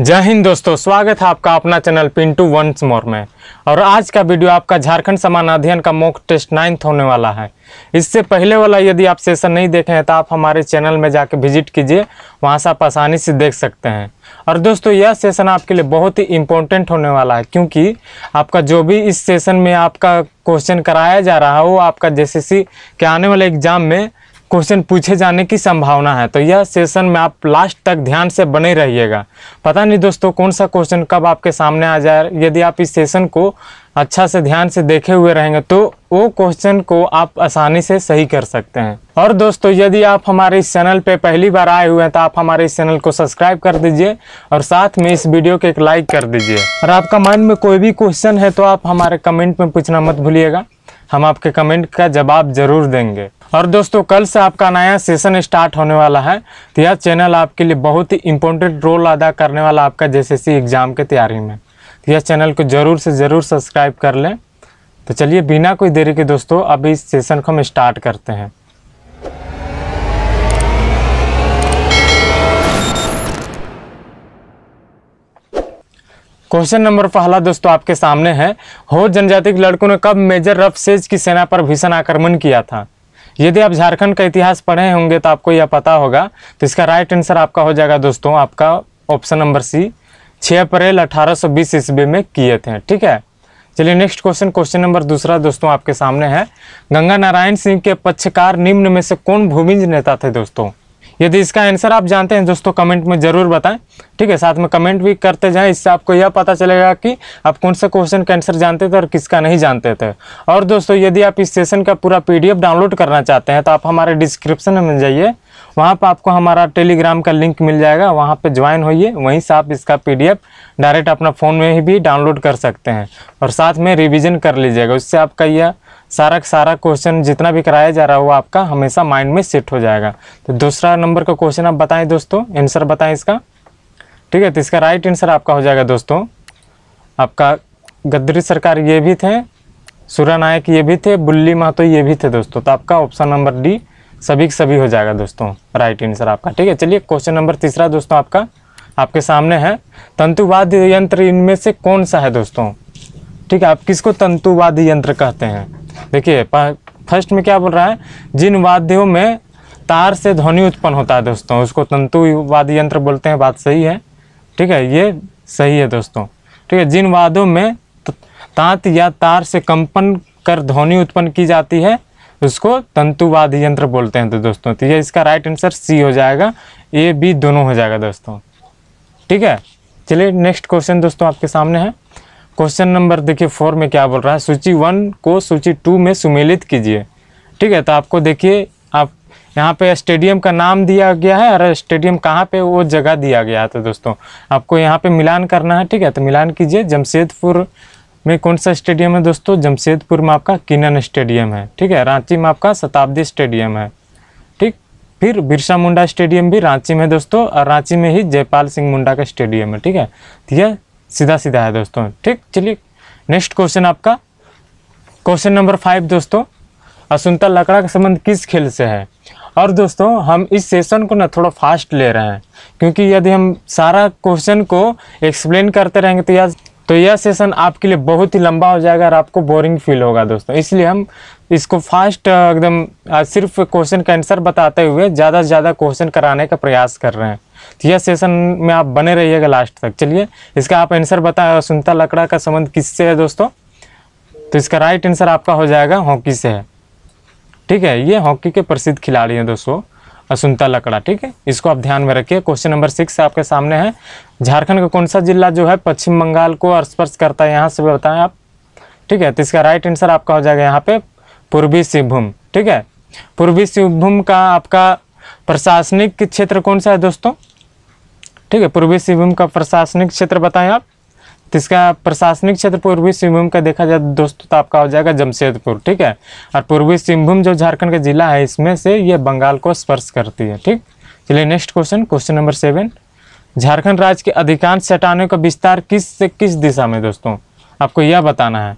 जय हिंद दोस्तों स्वागत है आपका अपना चैनल पिंटू वंस मोर में और आज का वीडियो आपका झारखंड समान अध्ययन का मॉक टेस्ट नाइन्थ होने वाला है इससे पहले वाला यदि आप सेशन नहीं देखे हैं तो आप हमारे चैनल में जाके विजिट कीजिए वहां से आप आसानी से देख सकते हैं और दोस्तों यह सेशन आपके लिए बहुत ही इम्पोर्टेंट होने वाला है क्योंकि आपका जो भी इस सेशन में आपका क्वेश्चन कराया जा रहा है वो आपका जैसे के आने वाले एग्जाम में क्वेश्चन पूछे जाने की संभावना है तो यह सेशन में आप लास्ट तक ध्यान से बने रहिएगा पता नहीं दोस्तों कौन सा क्वेश्चन कब आपके सामने आ जाए यदि आप इस सेशन को अच्छा से ध्यान से देखे हुए रहेंगे तो वो क्वेश्चन को आप आसानी से सही कर सकते हैं और दोस्तों यदि आप हमारे इस चैनल पे पहली बार आए हुए हैं तो आप हमारे इस चैनल को सब्सक्राइब कर दीजिए और साथ में इस वीडियो को एक लाइक कर दीजिए और आपका माइंड में कोई भी क्वेश्चन है तो आप हमारे कमेंट में पूछना मत भूलिएगा हम आपके कमेंट का जवाब जरूर देंगे और दोस्तों कल से आपका नया सेशन स्टार्ट होने वाला है तो यह चैनल आपके लिए बहुत ही इम्पोर्टेंट रोल अदा करने वाला आपका जैसे एग्ज़ाम की तैयारी में तो यह चैनल को ज़रूर से ज़रूर सब्सक्राइब कर लें तो चलिए बिना कोई देरी के दोस्तों अब इस सेशन को हम स्टार्ट करते हैं क्वेश्चन नंबर पहला दोस्तों आपके सामने है हो जनजाति के लड़कों ने कब मेजर रफ सेज की सेना पर भीषण आक्रमण किया था यदि आप झारखंड का इतिहास पढ़े होंगे तो आपको यह पता होगा तो इसका राइट आंसर आपका हो जाएगा दोस्तों आपका ऑप्शन नंबर सी 6 अप्रैल 1820 ईस्वी में किए थे ठीक है चलिए नेक्स्ट क्वेश्चन क्वेश्चन नंबर दूसरा दोस्तों आपके सामने है गंगा नारायण सिंह के पक्षकार निम्न में से कौन भूमिज नेता थे दोस्तों यदि इसका आंसर आप जानते हैं दोस्तों कमेंट में ज़रूर बताएं ठीक है साथ में कमेंट भी करते जाएं इससे आपको यह पता चलेगा कि आप कौन सा क्वेश्चन का आंसर जानते थे और किसका नहीं जानते थे और दोस्तों यदि आप इस सेशन का पूरा पी डाउनलोड करना चाहते हैं तो आप हमारे डिस्क्रिप्शन में जाइए वहाँ पर आपको हमारा टेलीग्राम का लिंक मिल जाएगा वहाँ पर ज्वाइन होइए वहीं से आप इसका पी डायरेक्ट अपना फ़ोन में ही भी डाउनलोड कर सकते हैं और साथ में रिविज़न कर लीजिएगा उससे आपका यह सारा का सारा क्वेश्चन जितना भी कराया जा रहा हो आपका हमेशा माइंड में सेट हो जाएगा तो दूसरा नंबर का क्वेश्चन आप बताएं दोस्तों आंसर बताएं इसका ठीक है तो इसका राइट आंसर आपका हो जाएगा दोस्तों आपका गद्री सरकार ये भी थे सूर्य नायक ये भी थे बुल्ली महतो ये भी थे दोस्तों तो आपका ऑप्शन नंबर डी सभी सभी हो जाएगा दोस्तों राइट आंसर आपका ठीक है चलिए क्वेश्चन नंबर तीसरा दोस्तों आपका आपके सामने है तंतुवाद यंत्र इनमें से कौन सा है दोस्तों ठीक है आप किसको तंतुवाद यंत्र कहते हैं देखिए फर्स्ट में क्या बोल रहा है जिन वाद्यों में तार से ध्वनि उत्पन्न होता है दोस्तों उसको तंतु वाद्य यंत्र बोलते हैं बात सही है ठीक है ये सही है दोस्तों ठीक है जिन वादों में तांत या तार से कंपन कर ध्वनि उत्पन्न की जाती है उसको तंतुवाद यंत्र बोलते हैं तो दोस्तों तो ये इसका राइट आंसर सी हो जाएगा ए बी दोनों हो जाएगा दोस्तों ठीक है चलिए नेक्स्ट क्वेश्चन दोस्तों आपके सामने है क्वेश्चन नंबर देखिए फोर में क्या बोल रहा है सूची वन को सूची टू में सुमेलित कीजिए ठीक है तो आपको देखिए आप यहाँ पे स्टेडियम का नाम दिया गया है और स्टेडियम कहाँ पे वो जगह दिया गया है तो दोस्तों आपको यहाँ पे मिलान करना है ठीक है तो मिलान कीजिए जमशेदपुर में कौन सा स्टेडियम है दोस्तों जमशेदपुर में आपका किनन स्टेडियम है ठीक है रांची में आपका शताब्दी स्टेडियम है ठीक फिर बिरसा मुंडा स्टेडियम भी रांची में दोस्तों और रांची में ही जयपाल सिंह मुंडा का स्टेडियम है ठीक है तो यह सीधा सीधा है दोस्तों ठीक चलिए नेक्स्ट क्वेश्चन आपका क्वेश्चन नंबर फाइव दोस्तों असुंता लकड़ा का संबंध किस खेल से है और दोस्तों हम इस सेशन को ना थोड़ा फास्ट ले रहे हैं क्योंकि यदि हम सारा क्वेश्चन को एक्सप्लेन करते रहेंगे तो यह तो यह सेशन आपके लिए बहुत ही लंबा हो जाएगा और आपको बोरिंग फील होगा दोस्तों इसलिए हम इसको फास्ट एकदम सिर्फ क्वेश्चन का आंसर बताते हुए ज़्यादा से ज़्यादा क्वेश्चन कराने का प्रयास कर रहे हैं तो यह सेशन में आप बने रहिएगा लास्ट तक चलिए इसका आप आंसर बताए सुनता लकड़ा का संबंध किससे है दोस्तों तो इसका राइट आंसर आपका हो जाएगा हॉकी से है ठीक है ये हॉकी के प्रसिद्ध खिलाड़ी हैं दोस्तों असुंता लकड़ा ठीक है इसको आप ध्यान में रखिए क्वेश्चन नंबर सिक्स आपके सामने है झारखंड का कौन सा जिला जो है पश्चिम बंगाल को स्पर्श करता है यहाँ से बताएं आप ठीक है तो इसका राइट आंसर आपका हो जाएगा यहाँ पे पूर्वी सिंहभूम ठीक है पूर्वी सिंहभूम का आपका प्रशासनिक क्षेत्र कौन सा है दोस्तों ठीक है पूर्वी सिंहभूम का प्रशासनिक क्षेत्र बताएं आप तो इसका प्रशासनिक क्षेत्र पूर्वी सिंहभूम का देखा जाए दोस्तों तो आपका हो जाएगा जमशेदपुर ठीक है और पूर्वी सिंहभूम जो झारखंड का जिला है इसमें से ये बंगाल को स्पर्श करती है ठीक चलिए next question question number seven Jharkhand राज्य के अधिकांश चट्टानों का विस्तार किस से किस दिशा में दोस्तों आपको यह बताना है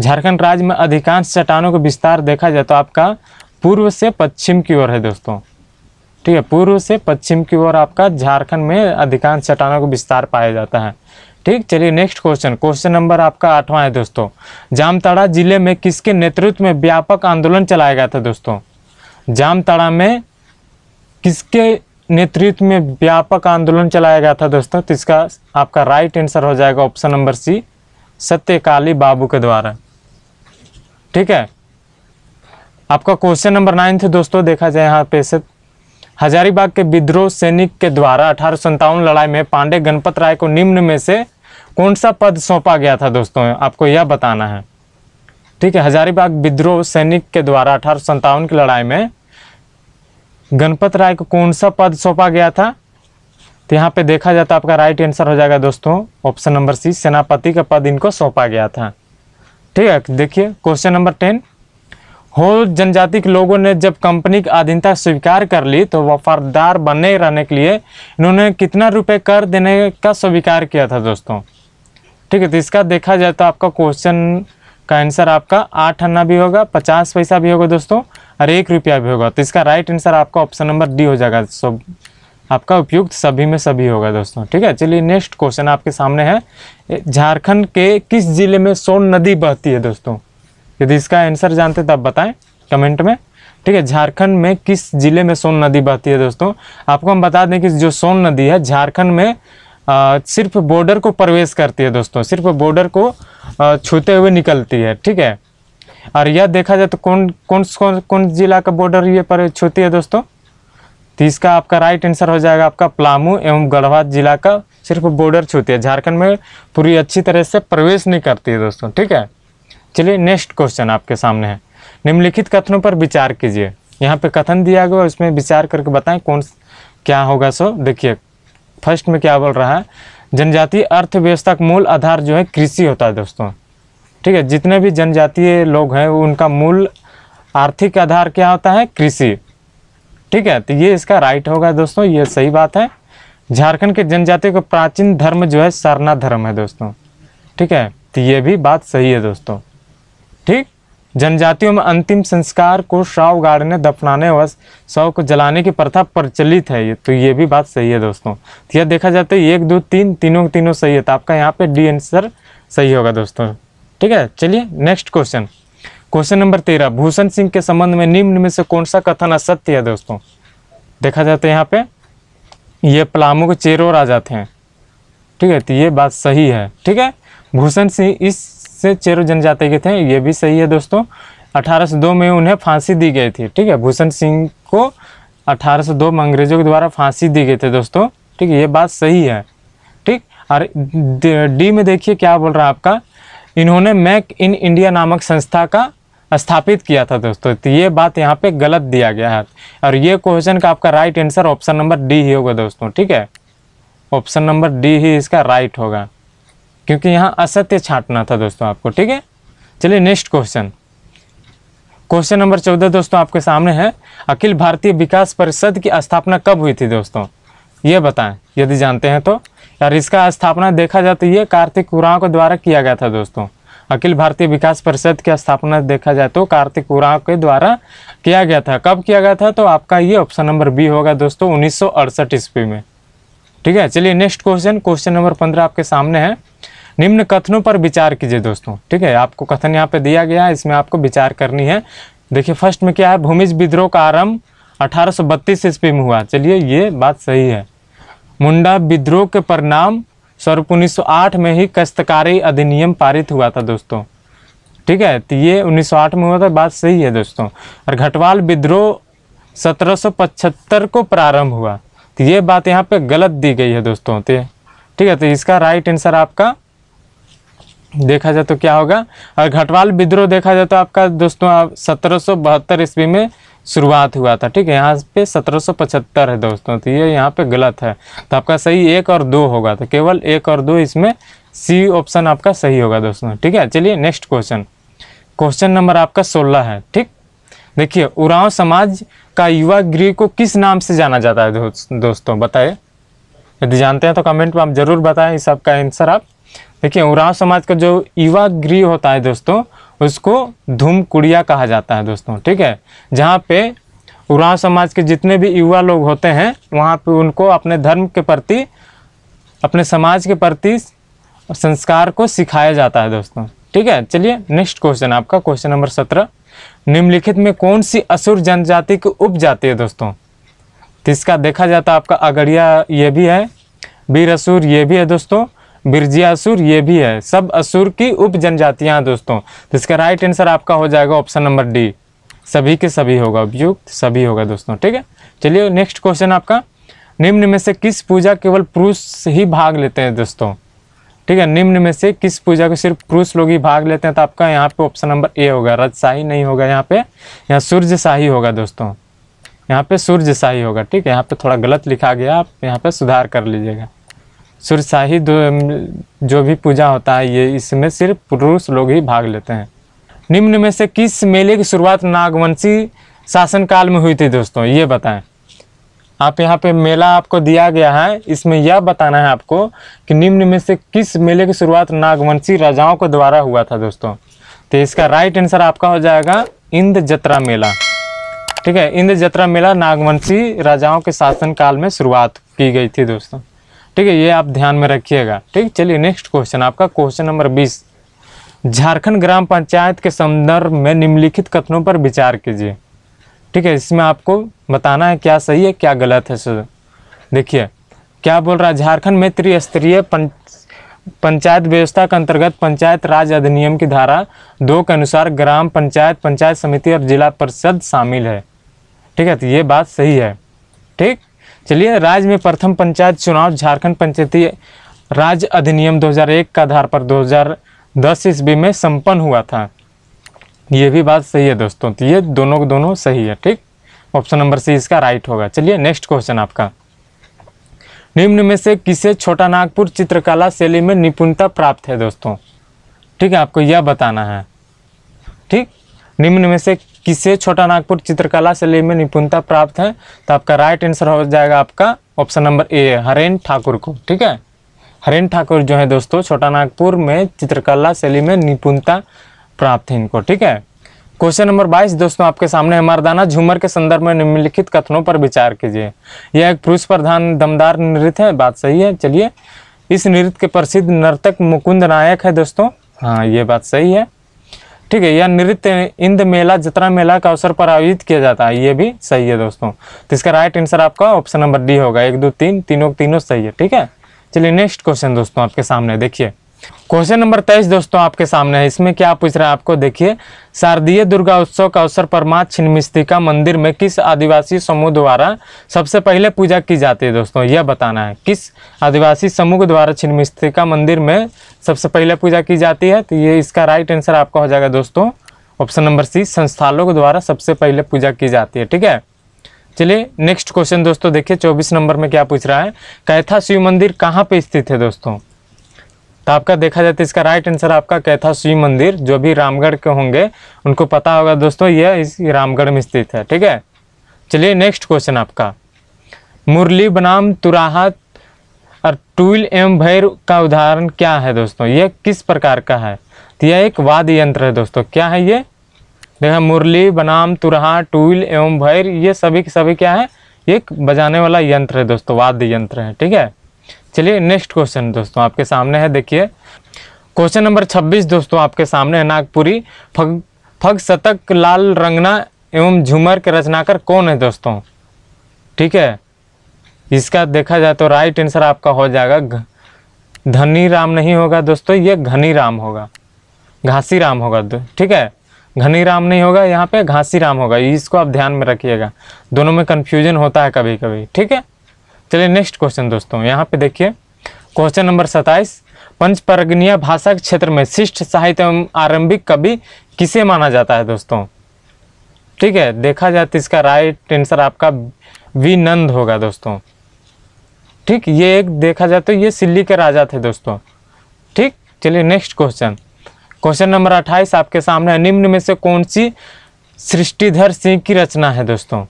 झारखंड राज्य में अधिकांश चट्टानों का विस्तार देखा जाए तो आपका पूर्व से पश्चिम की ओर है दोस्तों ठीक है पूर्व से पश्चिम की ओर आपका झारखंड में अधिकांश चट्टानों का विस्तार पाया जाता है ठीक चलिए नेक्स्ट क्वेश्चन क्वेश्चन नंबर आपका आठवां है दोस्तों जामताड़ा जिले में किसके नेतृत्व में व्यापक आंदोलन चलाया गया था दोस्तों जामताड़ा में किसके नेतृत्व में व्यापक आंदोलन चलाया गया था दोस्तों तो इसका आपका राइट आंसर हो जाएगा ऑप्शन नंबर सी सत्यकाली बाबू के द्वारा ठीक है आपका क्वेश्चन नंबर नाइन्थ दोस्तों देखा जाए यहाँ पे से हजारीबाग के विद्रोह सैनिक के द्वारा अठारह लड़ाई में पांडे गणपत राय को निम्न में से कौन सा पद सौंपा गया था दोस्तों आपको यह बताना है ठीक है हजारीबाग विद्रोह सैनिक के द्वारा अठारह की लड़ाई में गणपत राय को कौन सा पद सौंपा गया था तो यहाँ पे देखा जाता आपका राइट आंसर हो जाएगा दोस्तों ऑप्शन नंबर सी सेनापति का पद इनको सौंपा गया था ठीक है देखिए क्वेश्चन नंबर टेन हो जनजाति के लोगों ने जब कंपनी की अधीनता स्वीकार कर ली तो वफादार बने रहने के लिए इन्होंने कितना रुपए कर देने का स्वीकार किया था दोस्तों ठीक है तो इसका देखा जाए तो आपका क्वेश्चन का आंसर आपका आठ अन्ना भी होगा पचास पैसा भी होगा दोस्तों और एक रुपया भी होगा तो इसका राइट आंसर आपका ऑप्शन नंबर डी हो जाएगा सब आपका उपयुक्त सभी में सभी होगा दोस्तों ठीक है चलिए नेक्स्ट क्वेश्चन आपके सामने है झारखंड के किस जिले में सोन नदी बहती है दोस्तों यदि इसका आंसर जानते तो आप बताएं कमेंट में ठीक है झारखंड में किस जिले में सोन नदी बहती है दोस्तों आपको हम बता दें कि जो सोन नदी है झारखंड में आ, सिर्फ बॉर्डर को प्रवेश करती है दोस्तों सिर्फ बॉर्डर को छूते हुए निकलती है ठीक है और यह देखा जाए तो कौन कौन कौन कौन जिला का बॉर्डर ये पर छूती है दोस्तों तो इसका आपका राइट आंसर हो जाएगा आपका पलामू एवं गढ़वा जिला का सिर्फ बॉर्डर छूती है झारखंड में पूरी अच्छी तरह से प्रवेश नहीं करती है दोस्तों ठीक है चलिए नेक्स्ट क्वेश्चन आपके सामने है निम्नलिखित कथनों पर विचार कीजिए यहाँ पे कथन दिया गया उसमें विचार करके बताएं कौन क्या होगा सो देखिए फर्स्ट में क्या बोल रहा है जनजातीय अर्थव्यवस्था का मूल आधार जो है कृषि होता है दोस्तों ठीक है जितने भी जनजातीय लोग हैं उनका मूल आर्थिक आधार क्या होता है कृषि ठीक है तो ये इसका राइट होगा दोस्तों ये सही बात है झारखंड के जनजातियों का प्राचीन धर्म जो है सरना धर्म है दोस्तों ठीक है तो ये भी बात सही है दोस्तों ठीक जनजातियों में अंतिम संस्कार को शव गाड़ने दफनाने व शव को जलाने की प्रथा प्रचलित है ये तो ये भी बात सही है दोस्तों तो यह देखा जाता तो है एक दो तीन तीनों तीनों सही है तो आपका यहाँ पे डी आंसर सही होगा दोस्तों ठीक है चलिए नेक्स्ट क्वेश्चन क्वेश्चन नंबर तेरह भूषण सिंह के संबंध में निम्न में से कौन सा कथन असत्य है दोस्तों देखा जाता तो है यहाँ पे ये पलामू के चेरोर आ जाते हैं ठीक है तो ये बात सही है ठीक है भूषण सिंह इस से चेरू जनजाति के थे ये भी सही है दोस्तों 1802 में उन्हें फांसी दी गई थी ठीक है भूषण सिंह को 1802 में अंग्रेजों के द्वारा फांसी दी गई थी दोस्तों ठीक है ये बात सही है ठीक और डी में देखिए क्या बोल रहा है आपका इन्होंने मैक इन इंडिया नामक संस्था का स्थापित किया था दोस्तों तो ये बात यहाँ पे गलत दिया गया है और ये क्वेश्चन का आपका right answer option number D ही होगा दोस्तों ठीक है ऑप्शन नंबर डी ही इसका राइट होगा क्योंकि यहाँ असत्य छाटना था दोस्तों आपको ठीक है चलिए नेक्स्ट क्वेश्चन क्वेश्चन नंबर चौदह दोस्तों आपके सामने है अखिल भारतीय विकास परिषद की स्थापना कब हुई थी दोस्तों ये बताएं यदि जानते हैं तो यार इसका स्थापना देखा जाए तो ये कार्तिक उरांव के द्वारा किया गया था दोस्तों अखिल भारतीय विकास परिषद की स्थापना देखा जाए तो कार्तिक उरांव के द्वारा किया गया था कब किया गया था तो आपका ये ऑप्शन नंबर बी होगा दोस्तों उन्नीस ईस्वी में ठीक है चलिए नेक्स्ट क्वेश्चन क्वेश्चन नंबर पंद्रह आपके सामने है निम्न कथनों पर विचार कीजिए दोस्तों ठीक है आपको कथन यहाँ पे दिया गया है इसमें आपको विचार करनी है देखिए फर्स्ट में क्या है भूमिज विद्रोह का आरंभ अठारह ईस्वी में हुआ चलिए ये बात सही है मुंडा विद्रोह के परिणाम स्वरूप उन्नीस में ही कश्तकारी अधिनियम पारित हुआ था दोस्तों ठीक है तो ये 1908 में हुआ था बात सही है दोस्तों और घटवाल विद्रोह सत्रह को प्रारंभ हुआ तो ये बात यहाँ पे गलत दी गई है दोस्तों तो ठीक है तो इसका राइट आंसर आपका देखा जाए तो क्या होगा और घटवाल विद्रोह देखा जाए तो आपका दोस्तों आप सत्रह सौ बहत्तर ईस्वी में शुरुआत हुआ था ठीक है यहाँ पे 1775 है दोस्तों तो ये यहाँ पे गलत है तो आपका सही एक और दो होगा तो केवल एक और दो इसमें सी ऑप्शन आपका सही होगा दोस्तों ठीक है चलिए नेक्स्ट क्वेश्चन क्वेश्चन नंबर आपका सोलह है ठीक देखिए उराव समाज का युवा गृह को किस नाम से जाना जाता है दोस्तों बताइए यदि जानते हैं तो कमेंट में आप जरूर बताएं इस आपका आंसर आप देखिए उराव समाज का जो युवा गृह होता है दोस्तों उसको धूम कुड़िया कहा जाता है दोस्तों ठीक है जहाँ पे उराव समाज के जितने भी युवा लोग होते हैं वहाँ पे उनको अपने धर्म के प्रति अपने समाज के प्रति संस्कार को सिखाया जाता है दोस्तों ठीक है चलिए नेक्स्ट क्वेश्चन आपका क्वेश्चन नंबर सत्रह निम्नलिखित में कौन सी असुर जनजाति की उप जाती है दोस्तों तो इसका देखा जाता है आपका अगड़िया ये भी है बीर असुर ये भी है दोस्तों बिरजिया असुर ये भी है सब असुर की उप जनजातियाँ दोस्तों तो इसका राइट आंसर आपका हो जाएगा ऑप्शन नंबर डी सभी के सभी होगा उपयुक्त सभी होगा दोस्तों ठीक है चलिए नेक्स्ट क्वेश्चन आपका निम्न में से किस पूजा केवल पुरुष ही भाग लेते हैं दोस्तों ठीक है निम्न में से किस पूजा को सिर्फ पुरुष लोग ही भाग लेते हैं तो आपका यहाँ पे ऑप्शन नंबर ए होगा रजशाही नहीं होगा यहाँ पे यहाँ सूर्यशाही होगा दोस्तों यहाँ पे सूर्यशाही होगा ठीक है यहाँ पे थोड़ा गलत लिखा गया आप यहाँ पे सुधार कर लीजिएगा सुरसाही जो भी पूजा होता है ये इसमें सिर्फ पुरुष लोग ही भाग लेते हैं निम्न में से किस मेले की शुरुआत नागवंशी शासनकाल में हुई थी दोस्तों ये बताएं आप यहाँ पे मेला आपको दिया गया है इसमें यह बताना है आपको कि निम्न में से किस मेले की शुरुआत नागवंशी राजाओं के द्वारा हुआ था दोस्तों तो इसका राइट आंसर आपका हो जाएगा इंद जत्रा मेला ठीक है इंद जत्रा मेला नागवंशी राजाओं के शासनकाल में शुरुआत की गई थी दोस्तों ठीक है ये आप ध्यान में रखिएगा ठीक चलिए नेक्स्ट क्वेश्चन आपका क्वेश्चन नंबर बीस झारखंड ग्राम पंचायत के संदर्भ में निम्नलिखित कथनों पर विचार कीजिए ठीक है इसमें आपको बताना है क्या सही है क्या गलत है सर देखिए क्या बोल रहा है झारखंड में त्रिस्तरीय पंचायत व्यवस्था के अंतर्गत पंचायत राज अधिनियम की धारा दो के अनुसार ग्राम पंचायत पंचायत समिति और जिला परिषद शामिल है ठीक है तो ये बात सही है ठीक चलिए राज्य में प्रथम पंचायत चुनाव झारखंड पंचायती राज अधिनियम 2001 का आधार पर 2010 ईस्वी में संपन्न हुआ था ये भी बात सही है दोस्तों तो ये दोनों दोनों सही है ठीक ऑप्शन नंबर सी इसका राइट होगा चलिए नेक्स्ट क्वेश्चन आपका निम्न में से किसे छोटा नागपुर चित्रकला शैली में निपुणता प्राप्त है दोस्तों ठीक है आपको यह बताना है ठीक निम्न में से किसे छोटा नागपुर चित्रकला शैली में निपुणता प्राप्त है तो आपका राइट आंसर हो जाएगा आपका option number A Haren Thakur को ठीक है हरेन ठाकुर जो है दोस्तों छोटा नागपुर में चित्रकला शैली में निपुणता प्राप्त है इनको ठीक है क्वेश्चन नंबर 22 दोस्तों आपके सामने है मर्दाना झूमर के संदर्भ में निम्नलिखित कथनों पर विचार कीजिए यह एक पुरुष प्रधान दमदार नृत्य है बात सही है चलिए इस नृत्य के प्रसिद्ध नर्तक मुकुंद नायक है दोस्तों हाँ ये बात सही है ठीक है यह नृत्य इंद मेला जतरा मेला के अवसर पर आयोजित किया जाता है ये भी सही है दोस्तों तो इसका राइट आंसर आपका ऑप्शन नंबर डी होगा एक दो तीन तीनों तीनों सही है ठीक है चलिए नेक्स्ट क्वेश्चन दोस्तों आपके सामने देखिए क्वेश्चन नंबर तेईस दोस्तों आपके सामने है इसमें क्या पूछ रहा है आपको देखिए शारदीय दुर्गा उत्सव का अवसर पर माँ छिन्मिस्तिका मंदिर में किस आदिवासी समूह द्वारा सबसे पहले पूजा की जाती है दोस्तों यह बताना है किस आदिवासी समूह द्वारा छिन्मिस्तिका मंदिर में सबसे पहले पूजा की जाती है तो ये इसका राइट आंसर आपका हो जाएगा दोस्तों ऑप्शन नंबर सी संस्थालों द्वारा सबसे पहले पूजा की जाती है ठीक है चलिए नेक्स्ट क्वेश्चन दोस्तों देखिए चौबीस नंबर में क्या पूछ रहा है कैथा शिव मंदिर कहाँ पे स्थित है दोस्तों तो आपका देखा जाए तो इसका राइट आंसर आपका कैथा शिव मंदिर जो भी रामगढ़ के होंगे उनको पता होगा दोस्तों यह इस रामगढ़ में स्थित है ठीक है चलिए नेक्स्ट क्वेश्चन आपका मुरली बनाम तुराहत और टूल एवं भैर का उदाहरण क्या है दोस्तों यह किस प्रकार का है तो यह एक वाद्य यंत्र है दोस्तों क्या है ये देखा मुरली बनाम तुरहा टूल एवं भैर ये सभी के सभी क्या है एक बजाने वाला यंत्र है दोस्तों वाद्य यंत्र है ठीक है चलिए नेक्स्ट क्वेश्चन दोस्तों आपके सामने है देखिए क्वेश्चन नंबर 26 दोस्तों आपके सामने है नागपुरी फग फग शतक लाल रंगना एवं झूमर के रचनाकार कौन है दोस्तों ठीक है इसका देखा जाए तो राइट आंसर आपका हो जाएगा धनी राम नहीं होगा दोस्तों ये घनी राम होगा घासी राम होगा ठीक है घनी राम नहीं होगा यहाँ पे घासी राम होगा इसको आप ध्यान में रखिएगा दोनों में कन्फ्यूजन होता है कभी कभी ठीक है चलिए नेक्स्ट क्वेश्चन दोस्तों यहाँ पे देखिए क्वेश्चन नंबर सत्ताईस पंचपरग्नीय भाषा के क्षेत्र में शिष्ट साहित्य एवं आरंभिक कवि किसे माना जाता है दोस्तों ठीक है देखा जाए तो इसका राइट आंसर आपका वी नंद होगा दोस्तों ठीक ये एक देखा जाए तो ये सिल्ली के राजा थे दोस्तों ठीक चलिए नेक्स्ट क्वेश्चन क्वेश्चन नंबर अट्ठाईस आपके सामने निम्न में से कौन सी सृष्टिधर सिंह की रचना है दोस्तों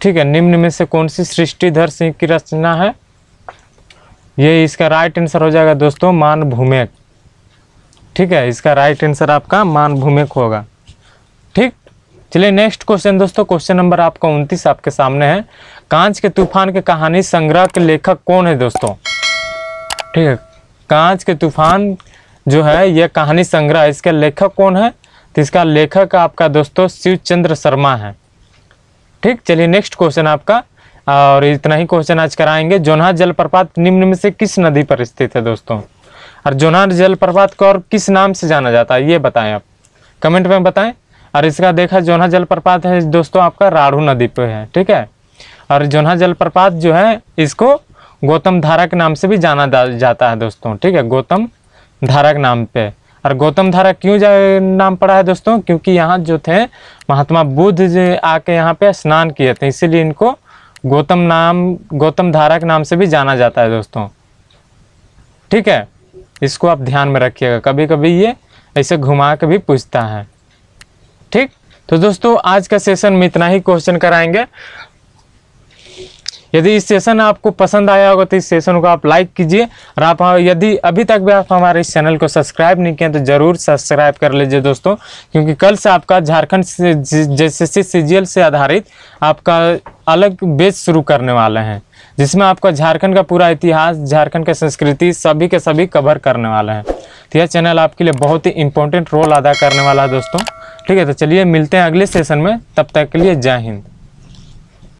ठीक है निम्न में से कौन सी सृष्टिधर सिंह की रचना है ये इसका राइट आंसर हो जाएगा दोस्तों मान भूमेक ठीक है इसका राइट आंसर आपका मान भूमेक होगा ठीक चलिए नेक्स्ट क्वेश्चन दोस्तों क्वेश्चन नंबर आपका उनतीस आपके सामने है कांच के तूफान के कहानी संग्रह के लेखक कौन है दोस्तों ठीक है कांच के तूफान जो है यह कहानी संग्रह इसका लेखक कौन है तो इसका लेखक आपका दोस्तों शिव चंद्र शर्मा है ठीक चलिए नेक्स्ट क्वेश्चन आपका और इतना ही क्वेश्चन आज कराएंगे जोनहा जलप्रपात निम्न में से किस नदी पर स्थित है दोस्तों और जोनहा जलप्रपात को और किस नाम से जाना जाता है ये बताएं आप कमेंट में बताएं और इसका देखा जोनहा जलप्रपात है दोस्तों आपका राढ़ू नदी पे है ठीक है और जोनहा जलप्रपात जो है इसको गौतम धारा के नाम से भी जाना जाता है दोस्तों ठीक है गौतम धारा के नाम पर और गौतम धारा क्यों नाम पड़ा है दोस्तों क्योंकि यहाँ जो थे महात्मा बुद्ध आके यहाँ पे स्नान किए थे इसीलिए इनको गौतम नाम गौतम धारा के नाम से भी जाना जाता है दोस्तों ठीक है इसको आप ध्यान में रखिएगा कभी कभी ये ऐसे घुमा के भी पूछता है ठीक तो दोस्तों आज का सेशन में इतना ही क्वेश्चन कराएंगे यदि इस सेशन आपको पसंद आया होगा तो इस सेशन को आप लाइक कीजिए और आप हाँ, यदि अभी तक भी आप हमारे इस चैनल को सब्सक्राइब नहीं किया तो ज़रूर सब्सक्राइब कर लीजिए दोस्तों क्योंकि कल से आपका झारखंड जैसे सीजीएल से आधारित आपका अलग बेच शुरू करने वाले हैं जिसमें आपका झारखंड का पूरा इतिहास झारखंड का संस्कृति सभी के सभी कवर करने वाला है तो यह चैनल आपके लिए बहुत ही इंपॉर्टेंट रोल अदा करने वाला है दोस्तों ठीक है तो चलिए मिलते हैं अगले सेशन में तब तक के लिए जय हिंद